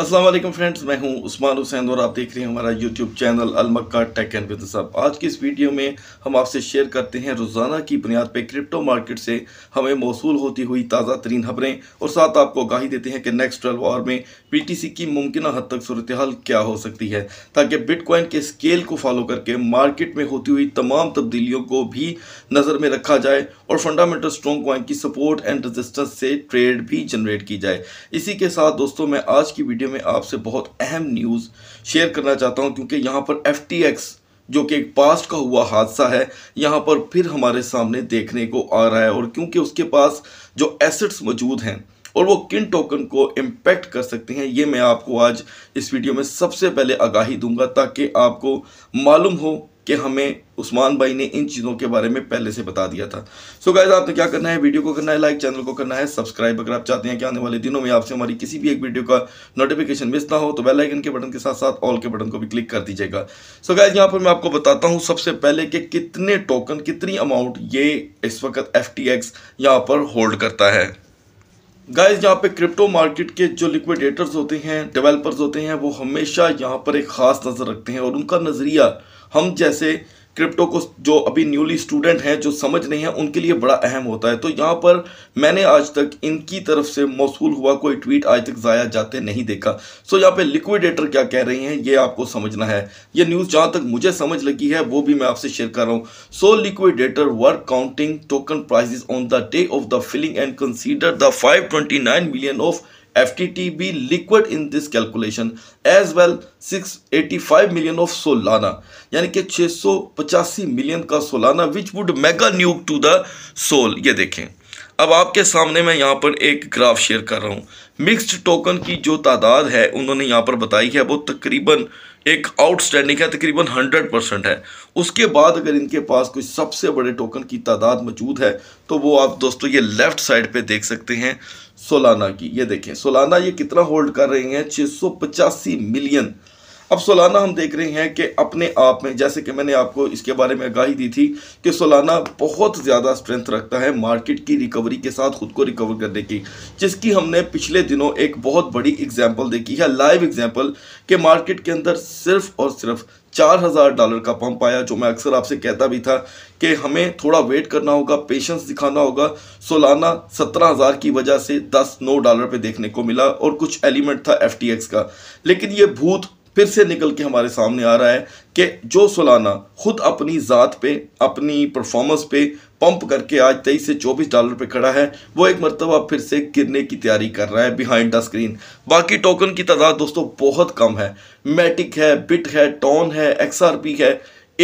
Aslam friends मैं हूं उस्मान हुसैन और आप देख रहे हैं हमारा YouTube channel Almakka tech and business अब आज की इस वीडियो में हम आपसे शेयर करते हैं रोज़ाना की बुनियाद पर क्रिप्टो मार्केट से हमें मौसू होती हुई ताज़ा तरीन खबरें और साथ आपको आगाही देते हैं कि नेक्स्ट ट्वेल्व आवर में पी टी सी की मुमकिन हद तक सूरत हाल क्या हो सकती है ताकि बिटकॉइन के स्केल को फॉलो करके मार्केट में होती हुई तमाम तब्दीलियों को भी नज़र में रखा जाए और फंडामेंटल स्ट्रॉन्ग क्वाइन की सपोर्ट एंड रजिस्टेंस से ट्रेड भी जनरेट की जाए इसी के साथ दोस्तों मैं आज की वीडियो में आपसे बहुत अहम न्यूज़ शेयर करना चाहता हूं क्योंकि यहां पर एफ जो कि एक पास्ट का हुआ हादसा है यहां पर फिर हमारे सामने देखने को आ रहा है और क्योंकि उसके पास जो एसेट्स मौजूद हैं और वो किन टोकन को इम्पैक्ट कर सकते हैं ये मैं आपको आज इस वीडियो में सबसे पहले आगाही दूंगा ताकि आपको मालूम हो कि हमें उस्मान भाई ने इन चीज़ों के बारे में पहले से बता दिया था सो so गाइज आपने क्या करना है वीडियो को करना है लाइक चैनल को करना है सब्सक्राइब अगर आप चाहते हैं कि आने वाले दिनों में आपसे हमारी किसी भी एक वीडियो का नोटिफिकेशन मिस ना हो तो बेल आइकन के बटन के साथ साथ ऑल के बटन को भी क्लिक कर दीजिएगा सो so गाइज यहाँ पर मैं आपको बताता हूँ सबसे पहले कि कितने टोकन कितनी अमाउंट ये इस वक्त एफ टी एक्स यहाँ पर होल्ड करता है गाइज यहाँ पे क्रिप्टो मार्केट के जो लिक्विडेटर्स होते हैं डेवलपर्स होते हैं वो हमेशा यहाँ पर एक ख़ास नज़र रखते हैं और उनका नज़रिया हम जैसे क्रिप्टो को जो अभी न्यूली स्टूडेंट हैं जो समझ नहीं है उनके लिए बड़ा अहम होता है तो यहाँ पर मैंने आज तक इनकी तरफ से मौसू हुआ कोई ट्वीट आज तक ज़ाया जाते नहीं देखा सो यहाँ पे लिक्विडेटर क्या कह रही हैं ये आपको समझना है ये न्यूज़ जहाँ तक मुझे समझ लगी है वो भी मैं आपसे शेयर कर रहा हूँ so liquidator work counting token prices on the day of the filing and consider the five million of FTTB liquid in this calculation as well 685 million of Solana यानी कि 685 million का Solana which would mega nuke to the soul ये देखें अब आपके सामने मैं यहाँ पर एक graph share कर रहा हूँ मिक्स्ड टोकन की जो तादाद है उन्होंने यहाँ पर बताई है वो तकरीबन एक आउटस्टैंडिंग है तकरीबन हंड्रेड परसेंट है उसके बाद अगर इनके पास कोई सबसे बड़े टोकन की तादाद मौजूद है तो वो आप दोस्तों ये लेफ़्ट साइड पे देख सकते हैं सोलाना की ये देखें सोलाना ये कितना होल्ड कर रहे हैं छः मिलियन अब सोलाना हम देख रहे हैं कि अपने आप में जैसे कि मैंने आपको इसके बारे में आगाही दी थी कि सोलाना बहुत ज़्यादा स्ट्रेंथ रखता है मार्केट की रिकवरी के साथ खुद को रिकवर करने की जिसकी हमने पिछले दिनों एक बहुत बड़ी एग्जाम्पल देखी है लाइव एग्जाम्पल कि मार्केट के अंदर सिर्फ और सिर्फ चार हज़ार डॉलर का पंप आया जो मैं अक्सर आपसे कहता भी था कि हमें थोड़ा वेट करना होगा पेशेंस दिखाना होगा सोलाना सत्रह हज़ार की वजह से दस नौ डॉलर पे देखने को मिला और कुछ एलिमेंट था एफ का लेकिन ये भूत फिर से निकल के हमारे सामने आ रहा है कि जो सोलाना खुद अपनी ज़ात पे अपनी परफॉर्मेंस पे पंप करके आज तेईस से चौबीस डॉलर पे खड़ा है वो एक मरतबा फिर से गिरने की तैयारी कर रहा है बिहाइंड द स्क्रीन बाकी टोकन की तादाद दोस्तों बहुत कम है मैटिक है बिट है टॉन है एक्स है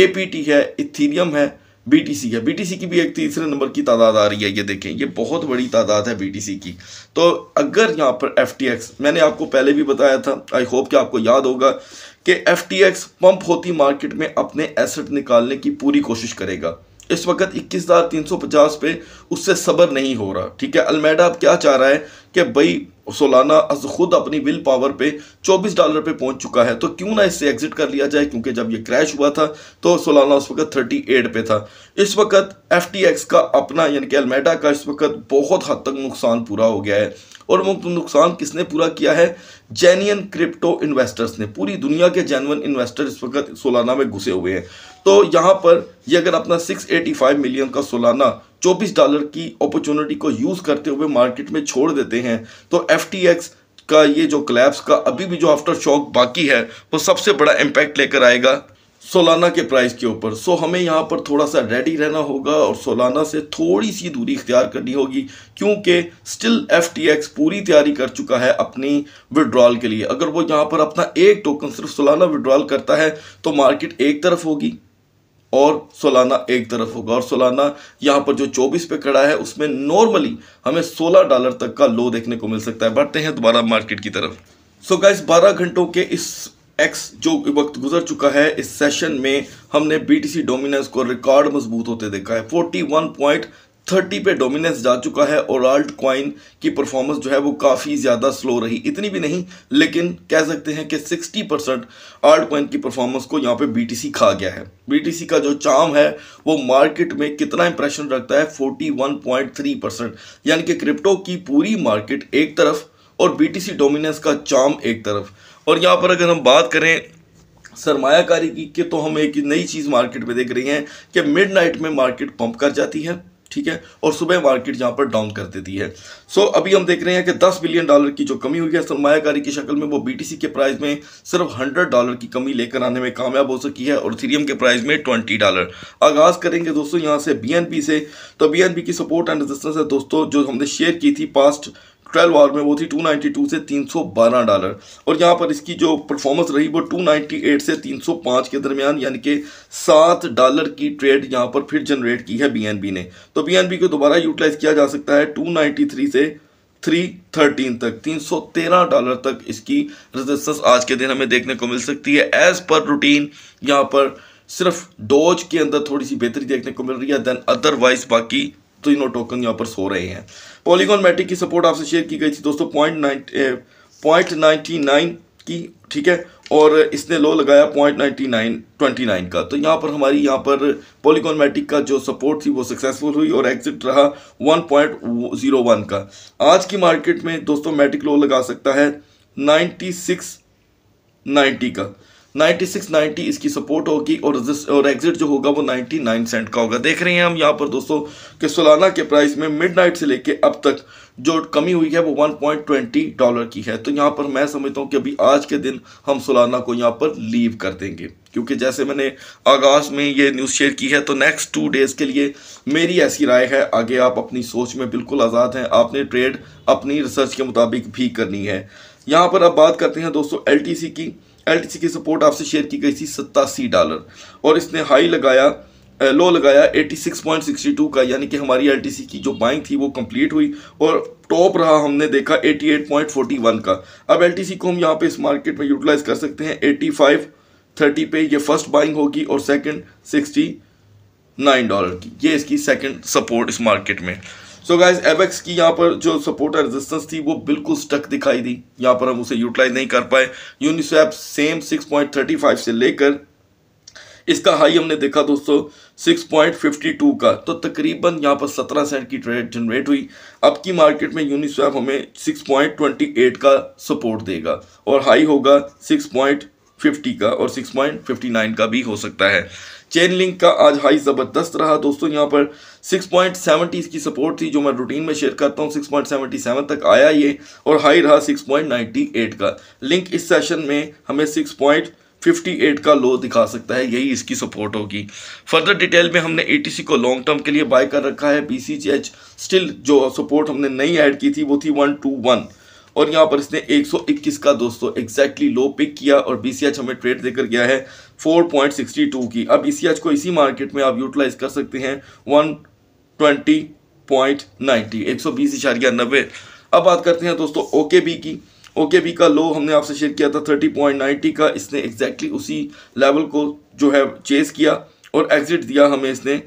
ए है इथीरियम है बीटीसी है बीटीसी की भी एक तीसरे नंबर की तादाद आ रही है ये देखें ये बहुत बड़ी तादाद है बीटीसी की तो अगर यहाँ पर एफटीएक्स मैंने आपको पहले भी बताया था आई होप कि आपको याद होगा कि एफटीएक्स पंप होती मार्केट में अपने एसेट निकालने की पूरी कोशिश करेगा इस वक्त इक्कीस हज़ार तीन सौ पचास पे उससे सबर नहीं हो रहा ठीक है अलमेडा अब क्या चाह रहा है कि भाई सोलाना खुद अपनी विल पावर पे 24 डॉलर पे पहुंच चुका है तो क्यों ना इससे एग्जिट कर लिया जाए क्योंकि जब ये क्रैश हुआ था तो सोलाना उस वक्त 38 पे था इस वक्त एफ का अपना यानी कि अलमेडा का इस वक्त बहुत हद तक नुकसान पूरा हो गया है और नुकसान किसने पूरा किया है जेन्यन क्रिप्टो इन्वेस्टर्स ने पूरी दुनिया के जेनवन इन्वेस्टर इस वक्त सोलाना में घुसे हुए हैं तो यहाँ पर ये अगर अपना 685 मिलियन का सोलाना 24 डॉलर की अपॉर्चुनिटी को यूज़ करते हुए मार्केट में छोड़ देते हैं तो एफ का ये जो क्लैप्स का अभी भी जो आफ्टर शॉक बाकी है वो सबसे बड़ा इम्पैक्ट लेकर आएगा सोलाना के प्राइस के ऊपर सो हमें यहाँ पर थोड़ा सा रेडी रहना होगा और सोलाना से थोड़ी सी दूरी इख्तियार करनी होगी क्योंकि स्टिल एफ पूरी तैयारी कर चुका है अपनी विड्रॉल के लिए अगर वो यहाँ पर अपना एक टोकन सिर्फ सोलाना विड्रॉल करता है तो मार्केट एक तरफ होगी और सोलाना एक तरफ होगा और सोलाना यहाँ पर जो 24 पे कड़ा है उसमें नॉर्मली हमें 16 डॉलर तक का लो देखने को मिल सकता है बढ़ते हैं दोबारा मार्केट की तरफ सो so गाइस 12 घंटों के इस एक्स जो वक्त गुजर चुका है इस सेशन में हमने बीटीसी डोमिनेंस को रिकॉर्ड मजबूत होते देखा है 41.6 थर्टी पे डोमिनेंस जा चुका है और आल्ट क्वाइन की परफॉर्मेंस जो है वो काफ़ी ज़्यादा स्लो रही इतनी भी नहीं लेकिन कह सकते हैं कि सिक्सटी परसेंट आल्ट क्वाइन की परफॉर्मेंस को यहाँ पे बीटीसी खा गया है बीटीसी का जो चाम है वो मार्केट में कितना इंप्रेशन रखता है forty one point three percent यानी कि क्रिप्टो की पूरी मार्केट एक तरफ और बी डोमिनेंस का चाम एक तरफ और यहाँ पर अगर हम बात करें सरमायाकारी की तो हम एक नई चीज़ मार्केट में देख रही हैं कि मिडनाइट में मार्केट पंप कर जाती है ठीक है और सुबह मार्केट यहाँ पर डाउन कर देती है सो so, अभी हम देख रहे हैं कि 10 बिलियन डॉलर की जो कमी हुई है सरमाकारी की शक्ल में वो बीटीसी के प्राइस में सिर्फ 100 डॉलर की कमी लेकर आने में कामयाब हो सकी है और थीरियम के प्राइस में 20 डॉलर आगाज़ करेंगे दोस्तों यहाँ से बीएनबी से तो बीएनबी की सपोर्ट एंड रजिस्टेंस है दोस्तों जो हमने शेयर की थी पास्ट ट्वेल्व आवर में वो थी 292 से 312 डॉलर और यहाँ पर इसकी जो परफॉर्मेंस रही वो 298 से 305 के दरमियान यानी कि सात डॉलर की ट्रेड यहाँ पर फिर जनरेट की है बीएनबी ने तो बीएनबी को दोबारा यूटिलाइज किया जा सकता है 293 से 313 तक 313 डॉलर तक इसकी रजिस्टेंस आज के दिन हमें देखने को मिल सकती है एज़ पर रूटीन यहाँ पर सिर्फ डोज के अंदर थोड़ी सी बेहतरी देखने को मिल रही है देन अदरवाइज बाकी तीनों टोकन यहाँ पर सो रहे हैं पॉलीगॉन मैट्रिक की सपोर्ट आपसे शेयर की गई थी दोस्तों point nine point ninety nine की ठीक है और इसने लो लगाया point ninety nine twenty nine का तो यहाँ पर हमारी यहाँ पर पॉलीगॉन मैट्रिक का जो सपोर्ट थी वो सक्सेसफुल हुई और एग्जिट रहा वन पॉइंट जीरो वन का आज की मार्केट में दोस्तों मैट्रिक लो लगा सकता है नाइन्टी सिक्स नाइन्टी का 96 इसकी सपोर्ट होगी और और एग्जिट जो होगा वो 99 सेंट का होगा देख रहे हैं हम यहाँ पर दोस्तों कि सोलाना के प्राइस में मिडनाइट से लेके अब तक जो कमी हुई है वो 1.20 डॉलर की है तो यहाँ पर मैं समझता हूँ कि अभी आज के दिन हम सोलाना को यहाँ पर लीव कर देंगे क्योंकि जैसे मैंने आगाज़ में ये न्यूज़ शेयर की है तो नेक्स्ट टू डेज़ के लिए मेरी ऐसी राय है आगे आप अपनी सोच में बिल्कुल आज़ाद हैं आपने ट्रेड अपनी रिसर्च के मुताबिक भी करनी है यहाँ पर अब बात करते हैं दोस्तों एल की एल की सपोर्ट आपसे शेयर की गई थी सत्तासी डॉलर और इसने हाई लगाया लो लगाया 86.62 का यानी कि हमारी एल की जो बाइंग थी वो कंप्लीट हुई और टॉप रहा हमने देखा 88.41 का अब एल को हम यहाँ पे इस मार्केट में यूटिलाइज कर सकते हैं 85.30 पे ये फर्स्ट बाइंग होगी और सेकंड 69 डॉलर की ये इसकी सेकंड सपोर्ट इस मार्केट में सो गाइज एबेक्स की यहाँ पर जो सपोर्ट और रेजिस्टेंस थी वो बिल्कुल स्टक दिखाई दी यहाँ पर हम उसे यूटिलाइज नहीं कर पाए यूनिस्वैप सेम 6.35 से लेकर इसका हाई हमने देखा दोस्तों 6.52 का तो तकरीबन यहाँ पर 17 सेंट की ट्रेड जनरेट हुई अब की मार्केट में यूनिस्वैप हमें 6.28 का सपोर्ट देगा और हाई होगा 6.50 का और 6.59 का भी हो सकता है चेन लिंक का आज हाई ज़बरदस्त रहा दोस्तों यहाँ पर 6.70 की सपोर्ट थी जो मैं रूटीन में शेयर करता हूँ 6.77 तक आया ये और हाई रहा 6.98 का लिंक इस सेशन में हमें फिफ्टी एट का लो दिखा सकता है यही इसकी सपोर्ट होगी फर्दर डिटेल में हमने एटीसी को लॉन्ग टर्म के लिए बाय कर रखा है एच स्टिल जो सपोर्ट हमने नई ऐड की थी वो थी वन टू वन और यहाँ पर इसने 121 का दोस्तों एग्जैक्टली लो पिक किया और बी हमें ट्रेड देकर गया है 4.62 की अब ई को इसी मार्केट में आप यूटिलाइज कर सकते हैं वन ट्वेंटी पॉइंट नाइन्टी एक सौ बीस अब बात करते हैं दोस्तों ओके बी की ओके बी का लो हमने आपसे शेयर किया था थर्टी पॉइंट नाइन्टी का इसने एग्जैक्टली उसी लेवल को जो है चेस किया और एग्जिट दिया हमें इसने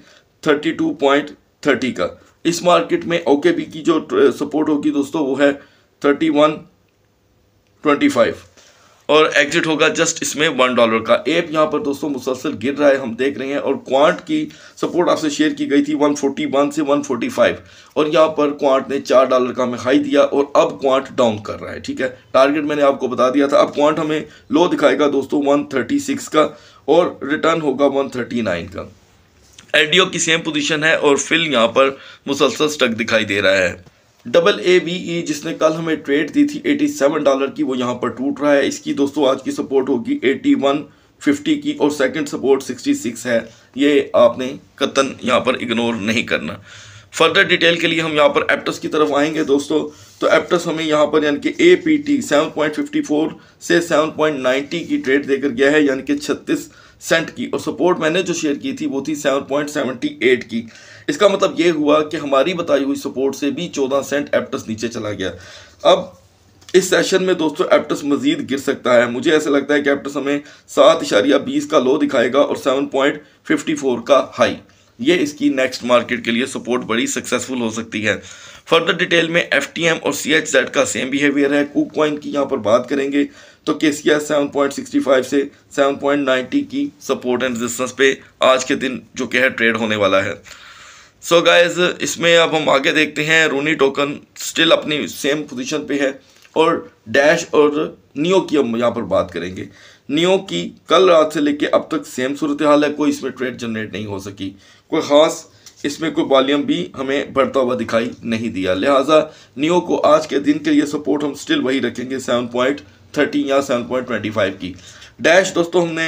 थर्टी टू पॉइंट थर्टी का इस मार्केट में ओके बी की जो सपोर्ट होगी दोस्तों वो है थर्टी वन ट्वेंटी फाइव और एग्जिट होगा जस्ट इसमें वन डॉलर का एप यहाँ पर दोस्तों मुसलसल गिर रहा है हम देख रहे हैं और क्वांट की सपोर्ट आपसे शेयर की गई थी वन फोर्टी वन से वन फोर्टी फाइव और यहाँ पर क्वांट ने चार डॉलर का हमें हाई दिया और अब क्वांट डाउन कर रहा है ठीक है टारगेट मैंने आपको बता दिया था अब क्वांट हमें लो दिखाएगा दोस्तों सिक्स का और रिटर्न होगा नाइन का एल की सेम पोजिशन है और फिल यहाँ पर मुसलसल स्टक दिखाई दे रहा है डबल ए बी ई जिसने कल हमें ट्रेड दी थी 87 डॉलर की वो यहाँ पर टूट रहा है इसकी दोस्तों आज की सपोर्ट होगी 8150 की और सेकंड सपोर्ट 66 है ये आपने कतन यहाँ पर इग्नोर नहीं करना फर्दर डिटेल के लिए हम यहाँ पर एप्टस की तरफ आएंगे दोस्तों तो एप्टस हमें यहाँ पर यानी कि A P T seven point fifty four से सेवन पॉइंट नाइन्टी की ट्रेड देकर गया है यानी कि छत्तीस सेंट की और सपोर्ट मैंने जो शेयर की थी वो थी सेवन पॉइंट सेवेंटी एट की इसका मतलब ये हुआ कि हमारी बताई हुई सपोर्ट से भी चौदह सेंट एप्टस नीचे चला गया अब इस सेशन में दोस्तों एप्टस मजीद गिर सकता है मुझे ऐसा लगता है कि एप्टस हमें सात इशारिया बीस का लो दिखाएगा और सेवन पॉइंट फिफ्टी फोर का हाई ये इसकी नेक्स्ट मार्केट के लिए सपोर्ट बड़ी सक्सेसफुल हो सकती है फर्दर डिटेल में एफ और सी का सेम बिहेवियर है कूक क्वाइन की यहाँ पर बात करेंगे तो के सी एस से 7.90 की सपोर्ट एंड रेजिस्टेंस पे आज के दिन जो कि है ट्रेड होने वाला है सो so गाइज इसमें अब हम आगे देखते हैं रोनी टोकन स्टिल अपनी सेम पोजीशन पे है और डैश और नियो की हम यहाँ पर बात करेंगे नियो की कल रात से लेके अब तक सेम सूरत हाल है कोई इसमें ट्रेड जनरेट नहीं हो सकी कोई ख़ास इसमें कोई वॉल्यूम भी हमें बढ़ता हुआ दिखाई नहीं दिया लिहाजा नियो को आज के दिन के लिए सपोर्ट हम स्टिल वही रखेंगे सेवन पॉइंट थर्टी या सेवन पॉइंट ट्वेंटी फाइव की डैश दोस्तों हमने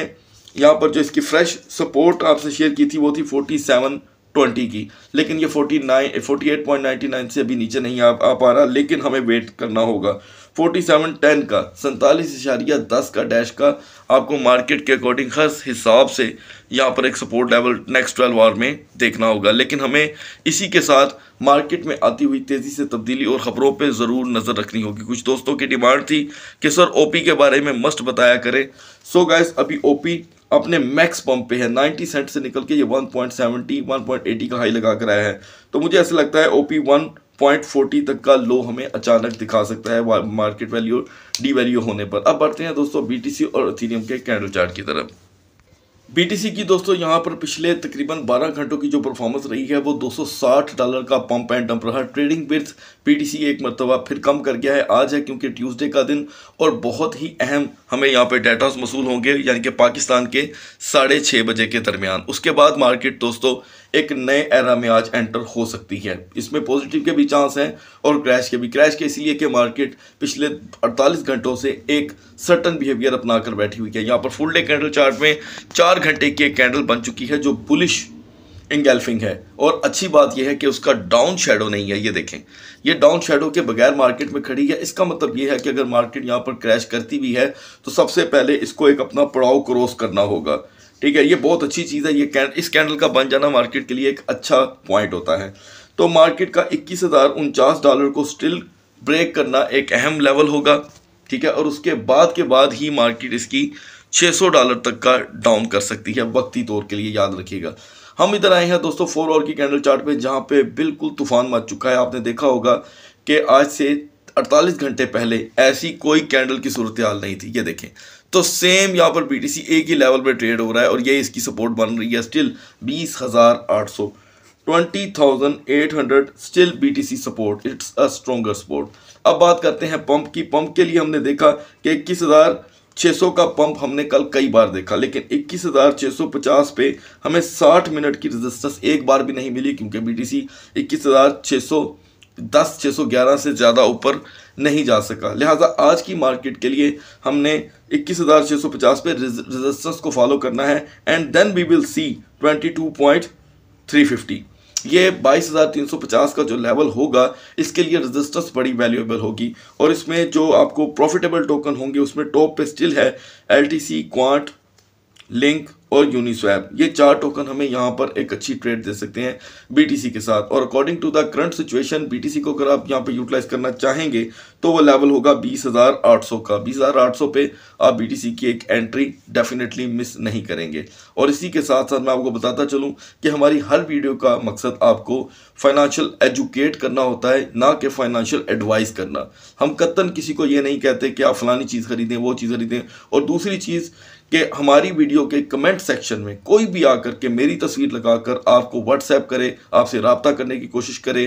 यहाँ पर जो इसकी फ्रेश सपोर्ट आपसे शेयर की थी वो थी फोर्टी सेवन ट्वेंटी की लेकिन ये forty nine forty eight point ninety nine से अभी नीचे नहीं आ, आ पा रहा लेकिन हमें वेट करना होगा फोर्टी सेवन टेन का सैंतालीस इशारिया दस का डैश का आपको मार्केट के अकॉर्डिंग हर हिसाब से यहाँ पर एक support level next twelve hour में देखना होगा लेकिन हमें इसी के साथ मार्केट में आती हुई तेज़ी से तब्दीली और ख़बरों पे ज़रूर नज़र रखनी होगी कुछ दोस्तों की डिमांड थी कि सर ओपी के बारे में मस्ट बताया करें सो so गैस अभी पी अपने मैक्स पंप पे है 90 सेंट से निकल के ये 1.70 1.80 का हाई लगा कर आया है तो मुझे ऐसा लगता है ओपी पॉइंट फोर्टी तक का लो हमें अचानक दिखा सकता है मार्केट वैल्यू डी वैल्यू होने पर अब बढ़ते हैं दोस्तों बीटीसी और अथीरियम के कैंडल चार्ट की तरफ बीटीसी की दोस्तों यहाँ पर पिछले तकरीबन 12 घंटों की जो परफॉर्मेंस रही है वो 260 डॉलर का पंप एंड डंप रहा ट्रेडिंग बिट्स बीटीसी एक मरतबा फिर कम कर गया है आज है क्योंकि ट्यूसडे का दिन और बहुत ही अहम हमें यहाँ पे डाटास मसूल होंगे यानी कि पाकिस्तान के साढ़े छः बजे के दरमियान उसके बाद मार्केट दोस्तों एक नए एरा में आज एंटर हो सकती है इसमें पॉजिटिव के भी चांस हैं और क्रैश के भी क्रैश के इसलिए कि मार्केट पिछले 48 घंटों से एक सर्टन बिहेवियर अपना कर बैठी हुई है यहाँ पर फुल डे कैंडल चार्ट में चार घंटे की एक कैंडल बन चुकी है जो बुलिश इंगेल्फिंग है और अच्छी बात यह है कि उसका डाउन शेडो नहीं है ये देखें ये डाउन शेडो के बगैर मार्केट में खड़ी है इसका मतलब ये है कि अगर मार्केट यहाँ पर क्रैश करती भी है तो सबसे पहले इसको एक अपना पड़ाव क्रॉस करना होगा ठीक है ये बहुत अच्छी चीज़ है ये कैंड, इस कैंडल का बन जाना मार्केट के लिए एक अच्छा पॉइंट होता है तो मार्केट का इक्कीस डॉलर को स्टिल ब्रेक करना एक अहम लेवल होगा ठीक है और उसके बाद के बाद ही मार्केट इसकी 600 डॉलर तक का डाउन कर सकती है वक्ती तौर के लिए याद रखिएगा हम इधर आए हैं दोस्तों फोर और की कैंडल चार्ट पे जहाँ पे बिल्कुल तूफान मच चुका है आपने देखा होगा कि आज से 48 घंटे पहले ऐसी कोई कैंडल की सूरत हाल नहीं थी ये देखें तो सेम यहाँ पर पीटीसी एक ही लेवल पर ट्रेड हो रहा है और ये इसकी सपोर्ट बन रही है स्टिल बीस हज़ार आठ सौ twenty thousand eight hundred still BTC support it's a stronger support अब बात करते हैं पंप की पंप के लिए हमने देखा कि इक्कीस हज़ार छः सौ का पंप हमने कल कई बार देखा लेकिन इक्कीस हज़ार छः सौ पचास पे हमें साठ मिनट की रजिस्टेंस एक बार भी नहीं मिली क्योंकि सी इक्कीस हज़ार छः सौ दस छः सौ ग्यारह से ज़्यादा ऊपर नहीं जा सका लिहाजा आज की मार्केट के लिए हमने इक्कीस हज़ार छः सौ पचास पे रजिस्टेंस को फॉलो करना है and then we will see twenty two point three fifty ये बाईस हज़ार तीन सौ पचास का जो लेवल होगा इसके लिए रजिस्टेंस बड़ी वैल्यूएबल होगी और इसमें जो आपको प्रॉफिटेबल टोकन होंगे उसमें टॉप पे स्टिल है L T C Quant link और यूनिस्वैप ये चार टोकन हमें यहाँ पर एक अच्छी ट्रेड दे सकते हैं बीटीसी के साथ और according to the current situation BTC को अगर आप यहाँ पर यूटिलाइज करना चाहेंगे तो वो लेवल होगा 20,800 का 20,800 पे आप बीटीसी की एक एंट्री डेफिनेटली मिस नहीं करेंगे और इसी के साथ साथ मैं आपको बताता चलूँ कि हमारी हर वीडियो का मकसद आपको फाइनेंशियल एजुकेट करना होता है ना कि फाइनेंशियल एडवाइस करना हम कत्तन किसी को ये नहीं कहते कि आप फलानी चीज़ खरीदें वो चीज़ खरीदें और दूसरी चीज़ कि हमारी वीडियो के कमेंट सेक्शन में कोई भी आकर के मेरी तस्वीर लगाकर आपको व्हाट्सएप करे आपसे रबता करने की कोशिश करे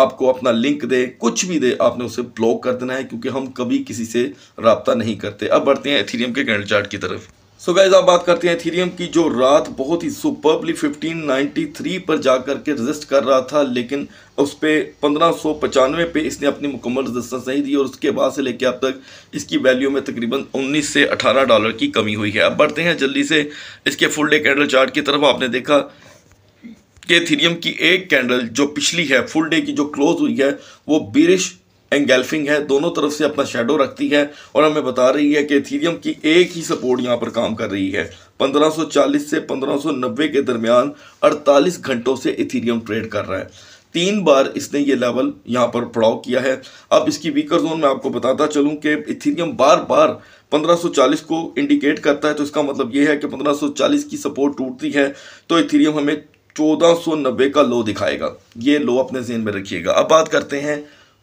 आपको अपना लिंक दे कुछ भी दे आपने उसे ब्लॉक कर देना है क्योंकि हम कभी किसी से रबता नहीं करते अब बढ़ते हैं एथीरियम के कैंडल चार्ट की तरफ सो गैज आप बात करते हैं थीरियम की जो रात बहुत ही सुपरबली 1593 पर जा करके रजिस्ट कर रहा था लेकिन उस पर पंद्रह पे इसने अपनी मुकम्मल रजिस्टेंस नहीं दी और उसके बाद से लेके अब तक इसकी वैल्यू में तकरीबन 19 से 18 डॉलर की कमी हुई है अब बढ़ते हैं जल्दी से इसके फुल डे कैंडल चार्ट की तरफ आपने देखा कि थीरियम की एक कैंडल जो पिछली है फुल डे की जो क्लोज हुई है वो बिरिश एंगेल्फिंग है दोनों तरफ से अपना शेडो रखती है और हमें बता रही है कि इथीरियम की एक ही सपोर्ट यहाँ पर काम कर रही है 1540 से 1590 के दरमियान 48 घंटों से इथीरियम ट्रेड कर रहा है तीन बार इसने ये लेवल यहाँ पर पड़ाव किया है अब इसकी वीकर जोन में आपको बताता चलूँ कि इथीरियम बार बार 1540 को इंडिकेट करता है तो इसका मतलब ये है कि 1540 की सपोर्ट टूटती है तो इथीरियम हमें 1490 का लो दिखाएगा ये लो अपने जेन में रखिएगा अब बात करते हैं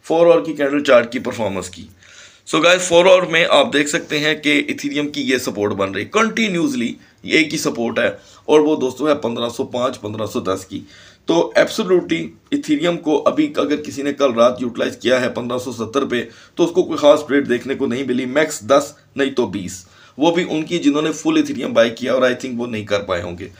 फोर आवर की कैंडल चार्ट की परफॉर्मेंस की सो गाय फोर आवर में आप देख सकते हैं कि इथीरियम की ये सपोर्ट बन रही कंटिन्यूसली ये की सपोर्ट है और वो दोस्तों है 1505 1510 की तो एब्सोल्युटली इथीरियम को अभी अगर किसी ने कल रात यूटिलाइज किया है 1570 पे तो उसको कोई खास रेट देखने को नहीं मिली मैक्स 10 नहीं तो 20 वो भी उनकी जिन्होंने फुल इथीरियम बाई किया और आई थिंक वो नहीं कर पाए होंगे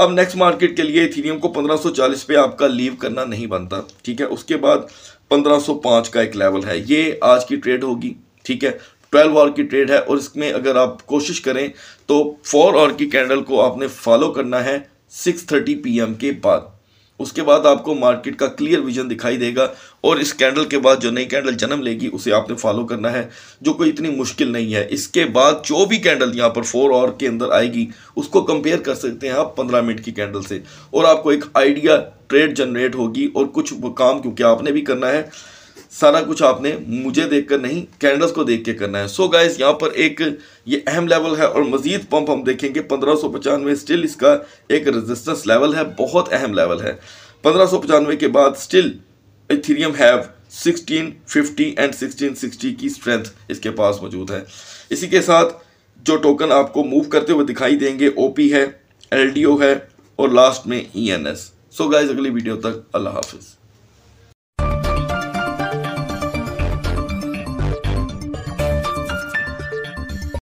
अब नेक्स्ट मार्केट के लिए इथीरियम को 1540 पे आपका लीव करना नहीं बनता ठीक है उसके बाद 1505 का एक लेवल है ये आज की ट्रेड होगी ठीक है 12 आवर की ट्रेड है और इसमें अगर आप कोशिश करें तो 4 आवर की कैंडल को आपने फॉलो करना है 6:30 पीएम के बाद उसके बाद आपको मार्केट का क्लियर विजन दिखाई देगा और इस कैंडल के बाद जो नई कैंडल जन्म लेगी उसे आपने फॉलो करना है जो कोई इतनी मुश्किल नहीं है इसके बाद जो भी कैंडल यहाँ पर फोर और के अंदर आएगी उसको कंपेयर कर सकते हैं आप पंद्रह मिनट की कैंडल से और आपको एक आइडिया ट्रेड जनरेट होगी और कुछ काम क्योंकि आपने भी करना है सारा कुछ आपने मुझे देखकर नहीं कैंडल्स को देख के करना है सो so गाइस यहाँ पर एक ये अहम लेवल है और मजीद पंप हम देखेंगे पंद्रह सौ पचानवे स्टिल इसका एक रेजिस्टेंस लेवल है बहुत अहम लेवल है पंद्रह सौ पचानवे के बाद स्टिल इथीरियम हैव 1650 एंड 1660 की स्ट्रेंथ इसके पास मौजूद है इसी के साथ जो टोकन आपको मूव करते हुए दिखाई देंगे पी है ओ है और लास्ट में एस सो गाइज अगली वीडियो तक अल्लाह हाफिज़